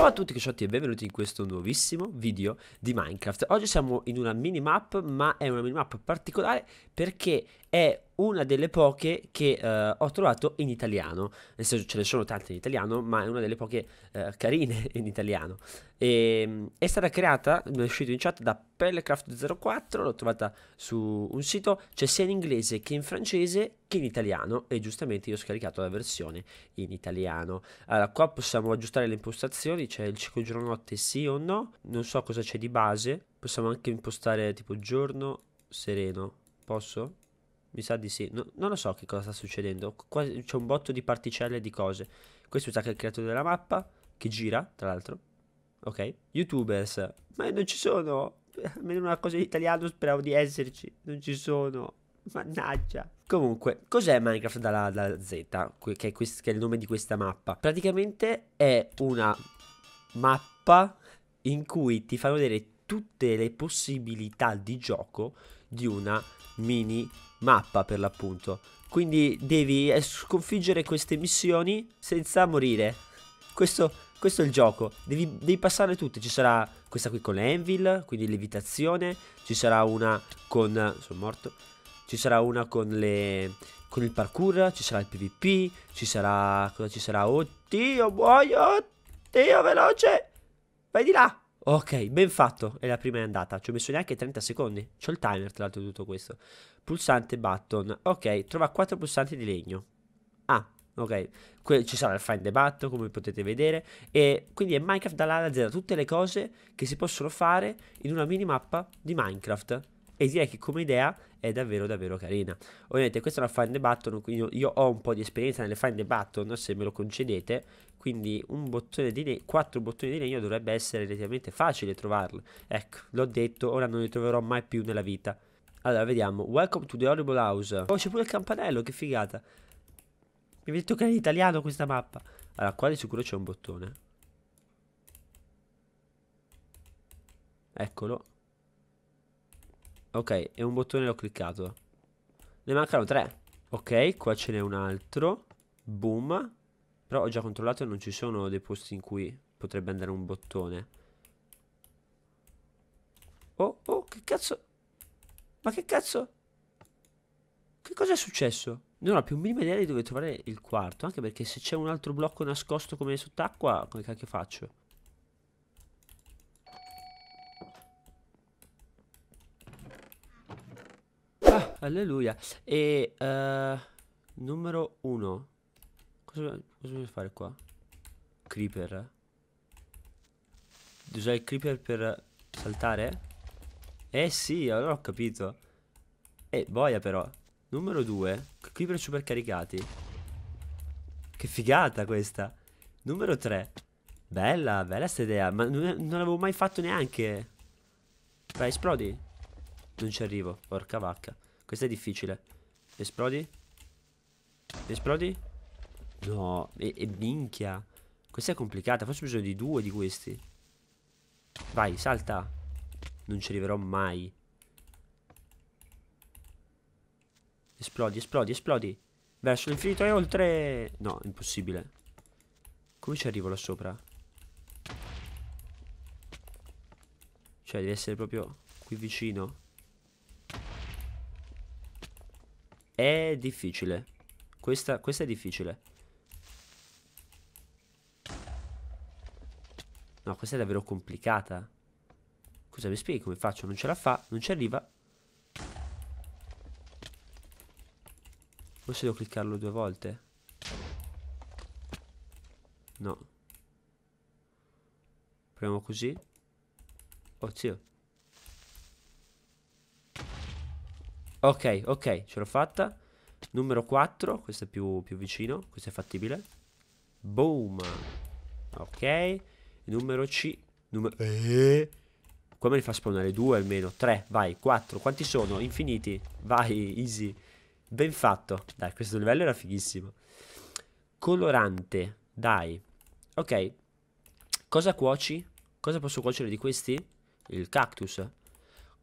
Ciao a tutti cacciati e benvenuti in questo nuovissimo video di Minecraft Oggi siamo in una minimap ma è una minimap particolare perché è una delle poche che eh, ho trovato in italiano, nel senso ce ne sono tante in italiano, ma è una delle poche eh, carine in italiano. E, ehm, è stata creata, mi è uscito in chat, da Pellecraft04, l'ho trovata su un sito, c'è sia in inglese che in francese che in italiano e giustamente io ho scaricato la versione in italiano. Allora, qua possiamo aggiustare le impostazioni, c'è il ciclo giorno notte sì o no, non so cosa c'è di base, possiamo anche impostare tipo giorno sereno, posso? Mi sa di sì. No, non lo so che cosa sta succedendo. Qua c'è un botto di particelle di cose. Questo sa che è il creatore della mappa, che gira, tra l'altro. Ok. Youtubers. Ma non ci sono. Almeno una cosa in italiano speravo di esserci. Non ci sono. Mannaggia. Comunque, cos'è Minecraft dalla, dalla Z? Che è, quest, che è il nome di questa mappa. Praticamente è una mappa in cui ti fanno vedere tutte le possibilità di gioco di una mini mappa per l'appunto. Quindi devi eh, sconfiggere queste missioni senza morire. Questo, questo è il gioco. Devi, devi, passare tutte. Ci sarà questa qui con l'Envil, quindi levitazione. Ci sarà una con... Sono morto. Ci sarà una con, le, con il parkour. Ci sarà il PvP. Ci sarà... Cosa ci sarà? Oddio, muoio! Oddio, veloce! Vai di là! Ok, ben fatto, è la prima è andata. Ci ho messo neanche 30 secondi. C'ho il timer, tra l'altro, tutto questo. Pulsante button. Ok, trova 4 pulsanti di legno. Ah, ok. Que ci sarà il find the button, come potete vedere. E quindi è Minecraft dall'A alla Z. Tutte le cose che si possono fare in una minimappa di Minecraft e direi che come idea è davvero davvero carina. Ovviamente questa è una find the button, quindi io ho un po' di esperienza nelle find the button, se me lo concedete, quindi un bottone di legno, quattro bottoni di legno dovrebbe essere relativamente facile trovarlo. Ecco, l'ho detto, ora non li troverò mai più nella vita. Allora, vediamo. Welcome to the Horrible House. Oh, c'è pure il campanello, che figata. Mi avete che in italiano questa mappa. Allora, qua di sicuro c'è un bottone. Eccolo. Ok, e un bottone l'ho cliccato. Ne mancano tre. Ok, qua ce n'è un altro. Boom. Però ho già controllato e non ci sono dei posti in cui potrebbe andare un bottone. Oh, oh, che cazzo? Ma che cazzo? Che cosa è successo? Non ho più un minimo idea di dove trovare il quarto, anche perché se c'è un altro blocco nascosto come sott'acqua, come cacchio faccio? Alleluia. E uh, numero uno. Cosa, cosa voglio fare qua? Creeper. Usare il creeper per saltare? Eh sì, allora ho capito. Eh, boia però. Numero 2. Creeper supercaricati. Che figata questa. Numero 3. Bella, bella sta idea. Ma non l'avevo mai fatto neanche. Vai, esplodi. Non ci arrivo, porca vacca. Questo è difficile. Esplodi? Esplodi? No, e, e minchia. Questa è complicata, forse ho bisogno di due di questi. Vai, salta. Non ci arriverò mai. Esplodi, esplodi, esplodi. Verso l'infinito e oltre... No, impossibile. Come ci arrivo là sopra? Cioè, deve essere proprio qui vicino. È difficile. Questa, questa è difficile. No, questa è davvero complicata. Cosa mi spieghi come faccio? Non ce la fa, non ci arriva. Forse devo cliccarlo due volte. No. Proviamo così. Oh zio. Ok, ok, ce l'ho fatta. Numero 4, questo è più, più, vicino, questo è fattibile. Boom. Ok. Numero C. Numero... Eh. Qua me fa spawnare due almeno, tre, vai, quattro. Quanti sono? Infiniti. Vai, easy. Ben fatto. Dai, questo livello era fighissimo. Colorante, dai. Ok. Cosa cuoci? Cosa posso cuocere di questi? Il cactus.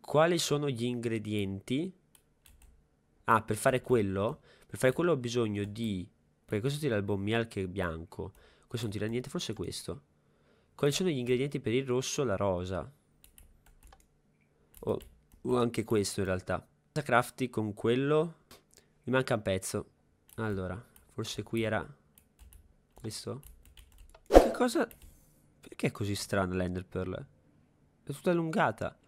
Quali sono gli ingredienti? Ah, per fare quello? Per fare quello ho bisogno di... Perché questo tira il bombial che è bianco. Questo non tira niente, forse questo. Quali sono gli ingredienti per il rosso la rosa? O oh, anche questo in realtà. Cosa crafti con quello? Mi manca un pezzo. Allora, forse qui era... Questo? Che cosa... Perché è così strana l'Ender Pearl? È tutta allungata.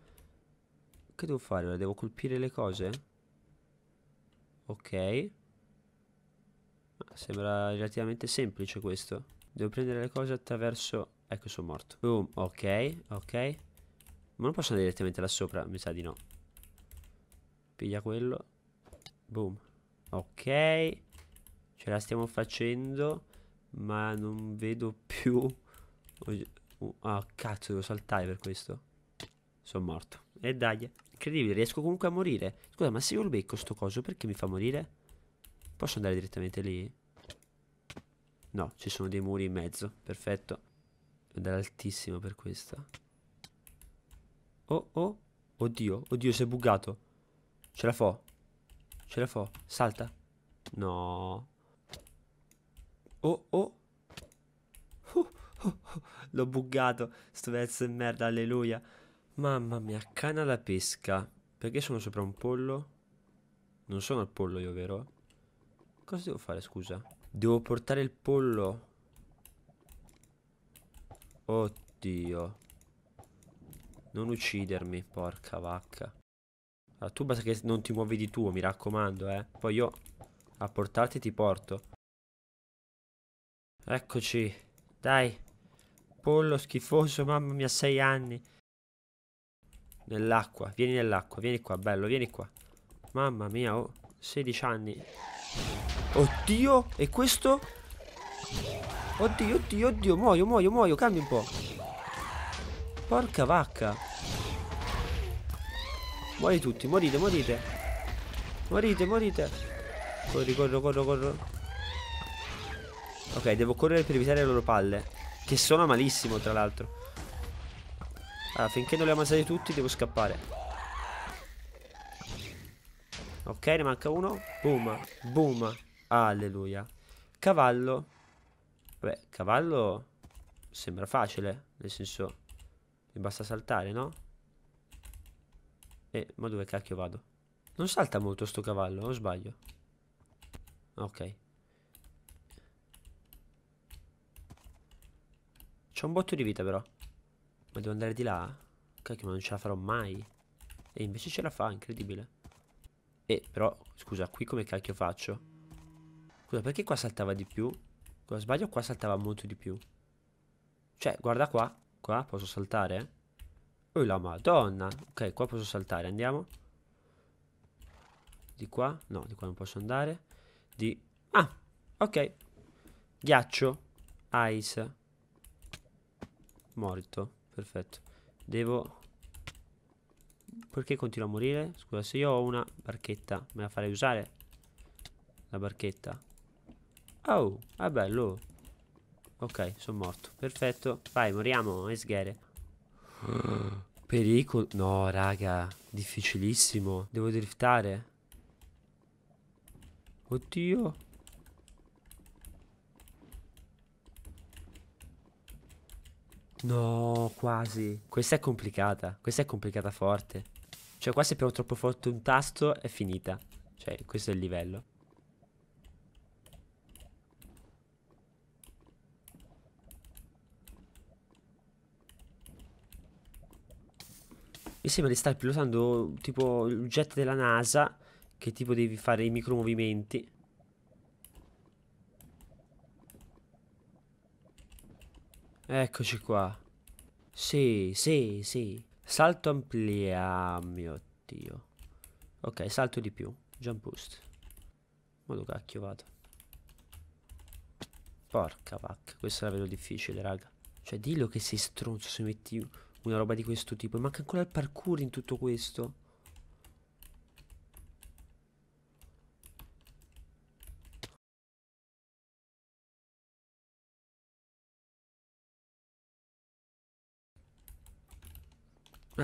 Che devo fare? Devo colpire le cose? Ok. Sembra relativamente semplice questo. Devo prendere le cose attraverso... Ecco, sono morto. Boom, ok, ok. Ma non posso andare direttamente là sopra? Mi sa di no. Piglia quello. Boom. Ok. Ce la stiamo facendo. Ma non vedo più... Oh, ah, cazzo, devo saltare per questo. Sono morto. E dai, incredibile, riesco comunque a morire. Scusa, ma se io lo becco sto coso, perché mi fa morire? Posso andare direttamente lì? No, ci sono dei muri in mezzo, perfetto. Devo andare altissimo per questa. Oh, oh, oddio, oddio, si è buggato. Ce la fo. Ce la fo. Salta. No. Oh, oh. oh, oh, oh. L'ho buggato. Sto pezzo di merda, alleluia. Mamma mia, canna da pesca. Perché sono sopra un pollo? Non sono al pollo io, vero? Cosa devo fare, scusa? Devo portare il pollo. Oddio. Non uccidermi, porca vacca. Allora, tu basta che non ti muovi di tuo, mi raccomando, eh. Poi io a portarti ti porto. Eccoci. Dai. Pollo schifoso, mamma mia, sei anni. Nell'acqua, vieni nell'acqua, vieni qua, bello, vieni qua. Mamma mia, ho 16 anni. Oddio, e questo? Oddio, oddio, oddio, muoio, muoio, muoio, cambia un po'. Porca vacca. Muori tutti, morite, morite. Morite, morite. Corri, corro, corro, corro. Ok, devo correre per evitare le loro palle. Che sono malissimo, tra l'altro. Allora, finché non li ammazzati tutti devo scappare. Ok, ne manca uno. Boom, boom. Alleluia. Cavallo. Vabbè, cavallo sembra facile, nel senso mi basta saltare, no? Eh, ma dove cacchio vado? Non salta molto sto cavallo, o sbaglio? Ok. C'è un botto di vita però. Ma devo andare di là? Cacchio, ma non ce la farò mai. E invece ce la fa, incredibile. E però, scusa, qui come cacchio faccio? Scusa, perché qua saltava di più? Cosa sbaglio, qua saltava molto di più. Cioè, guarda qua. Qua posso saltare? Oh la madonna. Ok, qua posso saltare, andiamo. Di qua? No, di qua non posso andare. Di... Ah, ok. Ghiaccio. Ice. Morto perfetto devo perché continua a morire? scusa se io ho una barchetta me la farei usare la barchetta oh è ah, bello ok sono morto perfetto vai moriamo esghere pericolo no raga difficilissimo devo driftare oddio No, quasi. Questa è complicata. Questa è complicata forte. Cioè qua se premo troppo forte un tasto è finita. Cioè questo è il livello. Mi sembra di star pilotando tipo il jet della NASA che tipo devi fare i micromovimenti. Eccoci qua. Sì, sì, sì. Salto amplia, mio dio. Ok, salto di più. Jump boost. Ma cacchio vado? Porca vacca, questa la vedo difficile, raga. Cioè, dillo che sei stronzo se metti una roba di questo tipo. E manca ancora il parkour in tutto questo.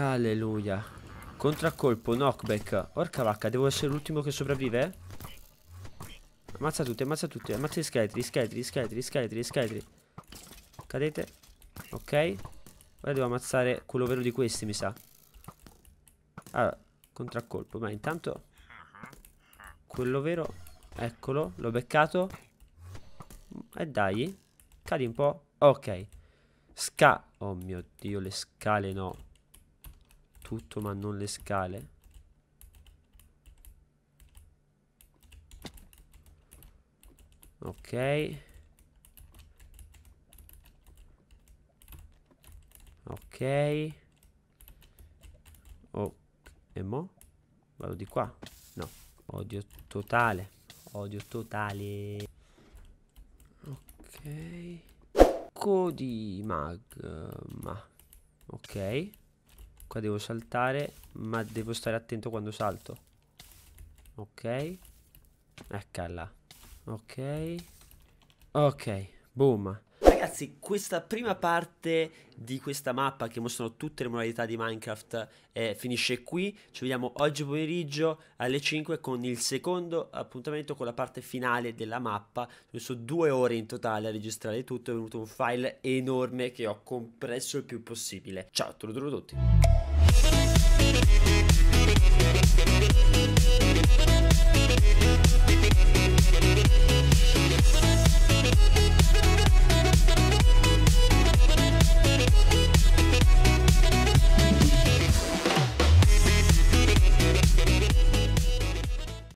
Alleluia. Contraccolpo, knockback. Orca vacca, devo essere l'ultimo che sopravvive? Ammazza tutti, ammazza tutti. Ammazza gli scheletri, gli scheletri, gli scheletri, gli scheletri, gli scheletri. Cadete. Ok. Ora devo ammazzare quello vero di questi, mi sa. Allora, contraccolpo. Ma intanto... Quello vero... Eccolo, l'ho beccato. E dai. Cadi un po'. Ok. Sca... Oh mio Dio, le scale no tutto ma non le scale ok ok oh e mo vado di qua no odio totale odio totale ok codi magma ok Qua devo saltare, ma devo stare attento quando salto. Ok. Eccola. Ok. Ok. Boom. Ragazzi, questa prima parte di questa mappa che mostrano tutte le modalità di Minecraft eh, finisce qui. Ci vediamo oggi pomeriggio alle 5 con il secondo appuntamento con la parte finale della mappa. Ho due ore in totale a registrare tutto, è venuto un file enorme che ho compresso il più possibile. Ciao, te lo trovo tutti.